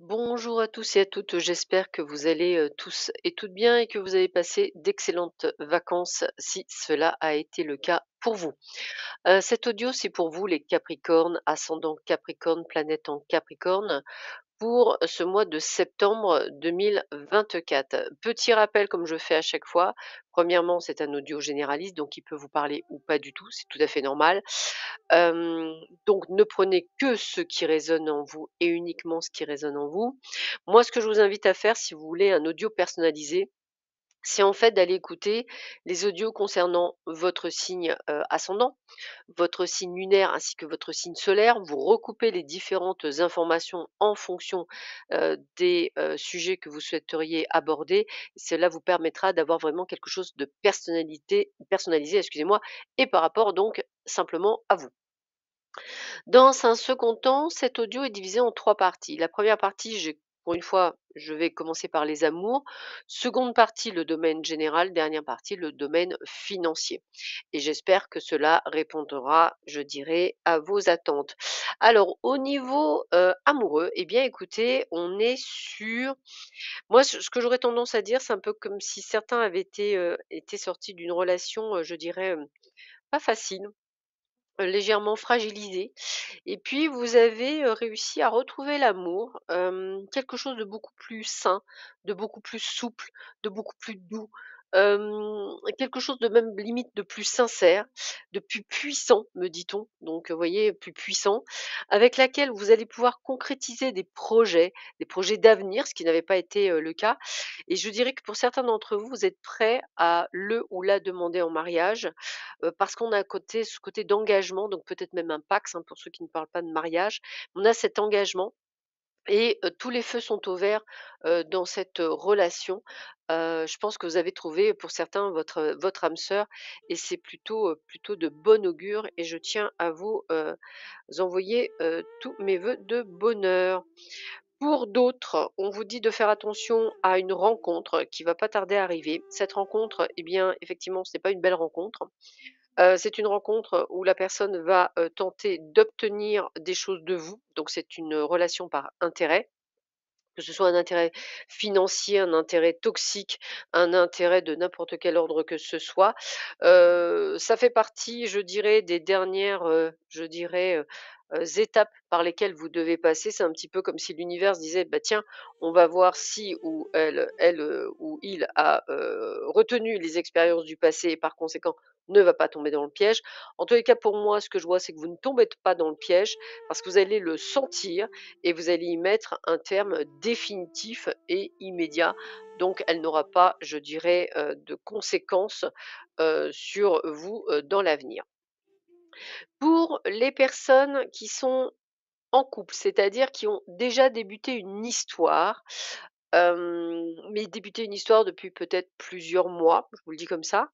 Bonjour à tous et à toutes, j'espère que vous allez tous et toutes bien et que vous avez passé d'excellentes vacances si cela a été le cas pour vous. cet audio, c'est pour vous les Capricornes, ascendant Capricorne, planète en Capricorne pour ce mois de septembre 2024. Petit rappel, comme je fais à chaque fois, premièrement, c'est un audio généraliste, donc il peut vous parler ou pas du tout, c'est tout à fait normal. donc ne prenez que ce qui résonne en vous et uniquement ce qui résonne en vous. Moi, ce que je vous invite à faire, si vous voulez un audio personnalisé, c'est en fait d'aller écouter les audios concernant votre signe ascendant, votre signe lunaire ainsi que votre signe solaire. Vous recoupez les différentes informations en fonction des sujets que vous souhaiteriez aborder. Cela vous permettra d'avoir vraiment quelque chose de personnalité, personnalisé, excusez-moi, et par rapport donc simplement à vous. Dans un second temps, cet audio est divisé en trois parties. La première partie, je pour une fois, je vais commencer par les amours. Seconde partie, le domaine général. Dernière partie, le domaine financier. Et j'espère que cela répondra, je dirais, à vos attentes. Alors, au niveau euh, amoureux, eh bien, écoutez, on est sur... Moi, ce que j'aurais tendance à dire, c'est un peu comme si certains avaient été, euh, sortis d'une relation, euh, je dirais, pas facile, euh, légèrement fragilisé. Et puis, vous avez réussi à retrouver l'amour, quelque chose de beaucoup plus sain, de beaucoup plus souple, de beaucoup plus doux, quelque chose de même limite de plus sincère, de plus puissant, me dit-on, donc, vous voyez, plus puissant, avec laquelle vous allez pouvoir concrétiser des projets, des projets d'avenir, ce qui n'avait pas été, le cas et je dirais que pour certains d'entre vous, vous êtes prêts à le ou la demander en mariage, parce qu'on a côté ce côté d'engagement, donc peut-être même un pax, hein, pour ceux qui ne parlent pas de mariage. On a cet engagement et tous les feux sont ouverts vert dans cette relation. je pense que vous avez trouvé pour certains votre, votre âme sœur et c'est plutôt, plutôt de bon augure et je tiens à vous, envoyer tous mes voeux de bonheur. Pour d'autres, on vous dit de faire attention à une rencontre qui va pas tarder à arriver. Cette rencontre, eh bien, effectivement, ce n'est pas une belle rencontre c'est une rencontre où la personne va tenter d'obtenir des choses de vous. Donc c'est une relation par intérêt que ce soit un intérêt financier, un intérêt toxique, un intérêt de n'importe quel ordre que ce soit. ça fait partie, je dirais, des dernières, je dirais, étapes par lesquelles vous devez passer. C'est un petit peu comme si l'univers disait, bah tiens, on va voir si ou elle, elle ou il a retenu les expériences du passé et par conséquent ne va pas tomber dans le piège. En tous les cas, pour moi, ce que je vois, c'est que vous ne tombez pas dans le piège parce que vous allez le sentir et vous allez y mettre un terme définitif et immédiat. Donc, elle n'aura pas, je dirais, euh, de conséquences euh, sur vous euh, dans l'avenir. Pour les personnes qui sont en couple, c'est-à-dire qui ont déjà débuté une histoire, mais débuté une histoire depuis peut-être plusieurs mois, je vous le dis comme ça.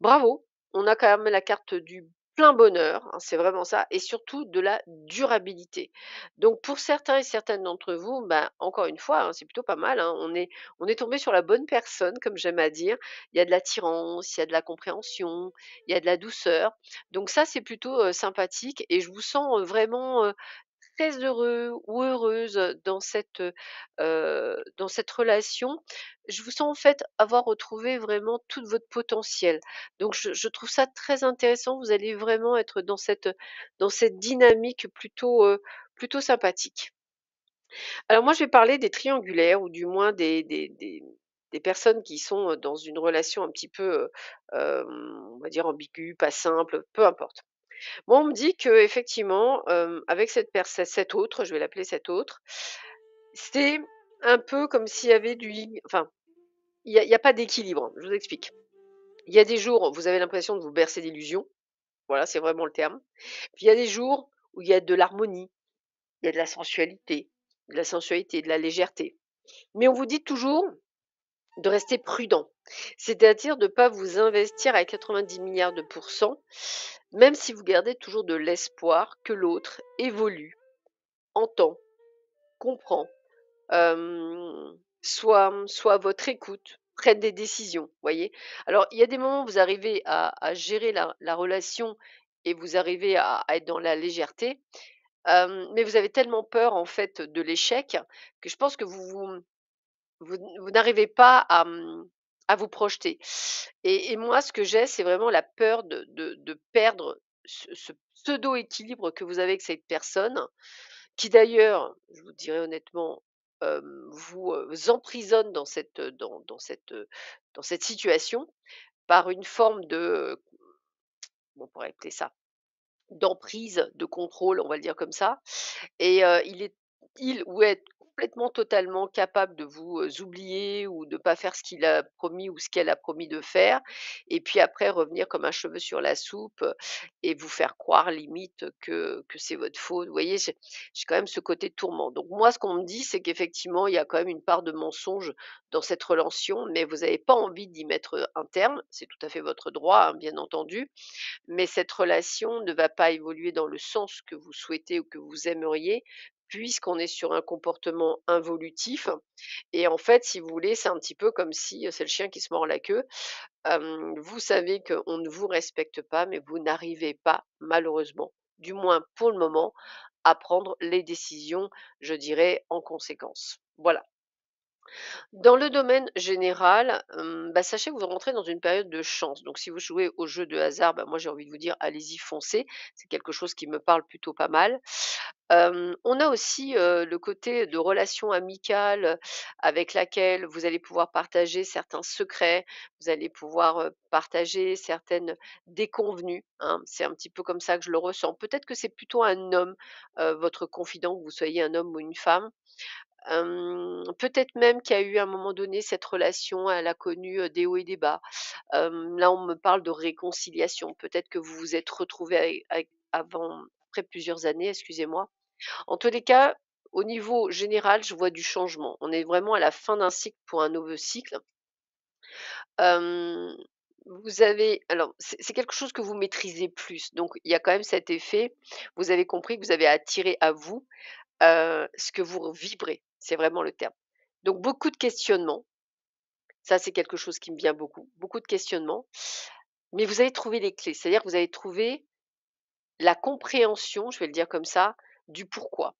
Bravo, on a quand même la carte du plein bonheur, hein, c'est vraiment ça, et surtout de la durabilité. Donc pour certains et certaines d'entre vous, ben, encore une fois, hein, c'est plutôt pas mal, hein, on, est, on est tombé sur la bonne personne, comme j'aime à dire, il y a de l'attirance, il y a de la compréhension, il y a de la douceur. Donc ça, c'est plutôt sympathique, et je vous sens vraiment très heureux ou heureuse dans cette, dans cette relation, je vous sens en fait avoir retrouvé vraiment tout votre potentiel. Donc je, trouve ça très intéressant. Vous allez vraiment être dans cette, dans cette dynamique plutôt, plutôt sympathique. Alors moi, je vais parler des triangulaires ou du moins des, des, personnes qui sont dans une relation un petit peu, on va dire, ambiguë, pas simple, peu importe. Moi, on me dit qu'effectivement, effectivement, avec cette autre, je vais l'appeler cette autre, c'est un peu comme s'il y avait du enfin, il a pas d'équilibre, je vous explique. Il y a des jours, vous avez l'impression de vous bercer d'illusions, voilà, c'est vraiment le terme. Puis il y a des jours où il y a de l'harmonie, il y a de la sensualité, de la sensualité, de la légèreté. Mais on vous dit toujours de rester prudent. C'est-à-dire de ne pas vous investir à 90 milliards de pourcents, même si vous gardez toujours de l'espoir que l'autre évolue, entend, comprend, soit, soit votre écoute, prenne des décisions. Voyez. Alors, il y a des moments où vous arrivez à, gérer la, relation et vous arrivez à, être dans la légèreté. mais vous avez tellement peur en fait de l'échec que je pense que vous, vous, vous n'arrivez pas à, à vous projeter. Et, moi, ce que j'ai, c'est vraiment la peur de, perdre ce, pseudo-équilibre que vous avez avec cette personne, qui d'ailleurs, je vous dirais honnêtement, vous, emprisonne dans cette, dans cette, dans cette situation par une forme de, on pourrait appeler ça, d'emprise, de contrôle, on va le dire comme ça. Et il est il ou elle complètement, totalement capable de vous oublier ou de ne pas faire ce qu'il a promis ou ce qu'elle a promis de faire. Et puis après, revenir comme un cheveu sur la soupe et vous faire croire limite que, c'est votre faute. Vous voyez, j'ai quand même ce côté tourment. Donc moi, ce qu'on me dit, c'est qu'effectivement, il y a quand même une part de mensonge dans cette relation, mais vous n'avez pas envie d'y mettre un terme. C'est tout à fait votre droit, hein, bien entendu. Mais cette relation ne va pas évoluer dans le sens que vous souhaitez ou que vous aimeriez puisqu'on est sur un comportement involutif. Et en fait, si vous voulez, c'est un petit peu comme si c'est le chien qui se mord la queue. vous savez qu'on ne vous respecte pas, mais vous n'arrivez pas, malheureusement, du moins pour le moment, à prendre les décisions, je dirais, en conséquence. Voilà. Dans le domaine général, bah, sachez que vous rentrez dans une période de chance. Donc si vous jouez au jeu de hasard, bah, moi j'ai envie de vous dire allez-y, foncez. C'est quelque chose qui me parle plutôt pas mal. on a aussi, le côté de relation amicale avec laquelle vous allez pouvoir partager certains secrets, vous allez pouvoir, partager certaines déconvenues, hein. C'est un petit peu comme ça que je le ressens. Peut-être que c'est plutôt un homme, votre confident, que vous soyez un homme ou une femme peut-être même qu'il y a eu à un moment donné cette relation, elle a connu des hauts et des bas. là, on me parle de réconciliation. Peut-être que vous vous êtes retrouvé avant, après plusieurs années, excusez-moi. En tous les cas, au niveau général, je vois du changement. On est vraiment à la fin d'un cycle pour un nouveau cycle. vous avez, alors c'est quelque chose que vous maîtrisez plus, donc il y a quand même cet effet. Vous avez compris que vous avez attiré à vous ce que vous vibrez. C'est vraiment le terme. Donc beaucoup de questionnements. Ça, c'est quelque chose qui me vient beaucoup. Beaucoup de questionnements. Mais vous avez trouvé les clés. C'est-à-dire que vous allez trouvé la compréhension, je vais le dire comme ça, du pourquoi.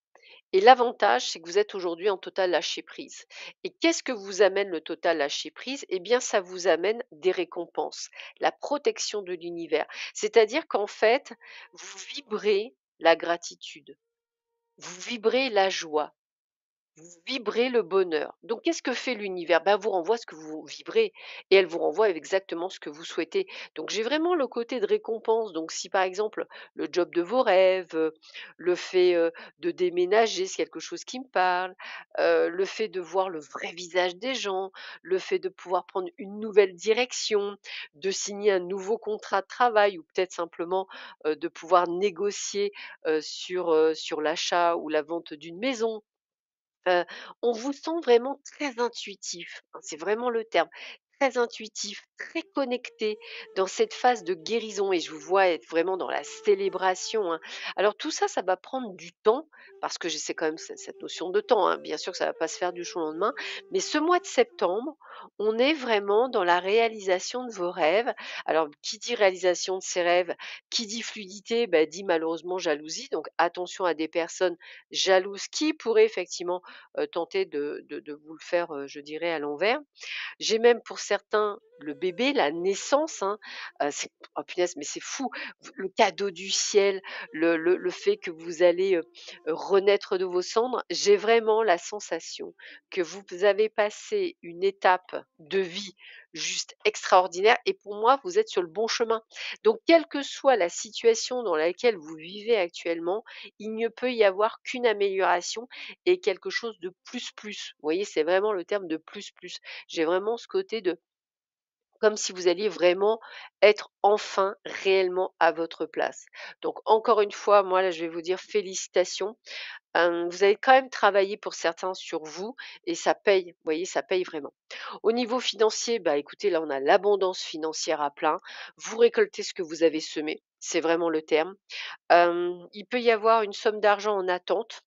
Et l'avantage, c'est que vous êtes aujourd'hui en total lâcher prise. Et qu'est-ce que vous amène le total lâcher prise Eh bien, ça vous amène des récompenses, la protection de l'univers. C'est-à-dire qu'en fait, vous vibrez la gratitude, vous vibrez la joie, vous vibrez le bonheur. Donc, qu'est-ce que fait l'univers ben, Elle vous renvoie ce que vous vibrez et elle vous renvoie exactement ce que vous souhaitez. Donc, j'ai vraiment le côté de récompense. Donc, si par exemple, le job de vos rêves, euh, le fait euh, de déménager, c'est quelque chose qui me parle, euh, le fait de voir le vrai visage des gens, le fait de pouvoir prendre une nouvelle direction, de signer un nouveau contrat de travail ou peut-être simplement de pouvoir négocier sur, sur l'achat ou la vente d'une maison euh, on vous sent vraiment très intuitif, hein, c'est vraiment le terme très intuitif, très connecté dans cette phase de guérison et je vous vois être vraiment dans la célébration. Hein. Alors tout ça, ça va prendre du temps parce que c'est quand même cette notion de temps. Hein. Bien sûr que ça va pas se faire du jour au lendemain, mais ce mois de septembre, on est vraiment dans la réalisation de vos rêves. Alors qui dit réalisation de ses rêves, qui dit fluidité, bah, dit malheureusement jalousie. Donc attention à des personnes jalouses qui pourraient effectivement euh, tenter de, vous le faire, euh, je dirais, à l'envers. J'ai même pour certains, le bébé, la naissance, hein, euh, c'est, oh mais c'est fou, le cadeau du ciel, le, fait que vous allez euh, renaître de vos cendres, j'ai vraiment la sensation que vous avez passé une étape de vie juste extraordinaire. Et pour moi, vous êtes sur le bon chemin. Donc, quelle que soit la situation dans laquelle vous vivez actuellement, il ne peut y avoir qu'une amélioration et quelque chose de plus plus. Vous voyez, c'est vraiment le terme de plus plus. J'ai vraiment ce côté de comme si vous alliez vraiment être enfin réellement à votre place. Donc encore une fois, moi là je vais vous dire félicitations. vous avez quand même travaillé pour certains sur vous et ça paye, vous voyez, ça paye vraiment. Au niveau financier, bah écoutez, là on a l'abondance financière à plein. Vous récoltez ce que vous avez semé, c'est vraiment le terme. il peut y avoir une somme d'argent en attente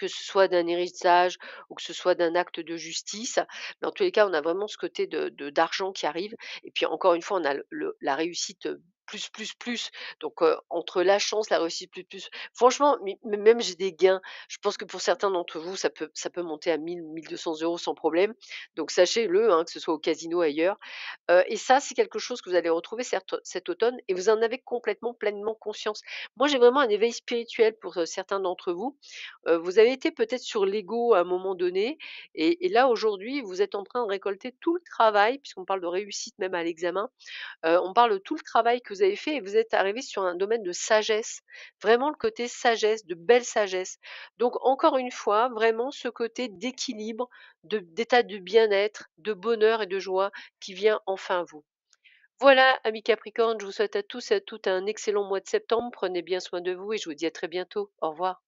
que ce soit d'un héritage ou que ce soit d'un acte de justice. Mais en tous les cas, on a vraiment ce côté d'argent de, qui arrive. Et puis encore une fois, on a la réussite plus, plus, plus. Donc, entre la chance, la réussite, plus, plus. Franchement, même j'ai des gains. Je pense que pour certains d'entre vous, ça peut, ça peut monter à 1000, 1200 euros sans problème. Donc, sachez-le, hein, que ce soit au casino ailleurs. et ça, c'est quelque chose que vous allez retrouver cet, automne et vous en avez complètement, pleinement conscience. Moi, j'ai vraiment un éveil spirituel pour certains d'entre vous. vous avez été peut-être sur l'ego à un moment donné et, et là, aujourd'hui, vous êtes en train de récolter tout le travail, puisqu'on parle de réussite même à l'examen. on parle de tout le travail que vous vous avez fait et vous êtes arrivé sur un domaine de sagesse, vraiment le côté sagesse, de belle sagesse. Donc encore une fois, vraiment ce côté d'équilibre, d'état de, bien-être, de bonheur et de joie qui vient enfin vous. Voilà, amis Capricorne, je vous souhaite à tous et à toutes un excellent mois de septembre. Prenez bien soin de vous et je vous dis à très bientôt. Au revoir.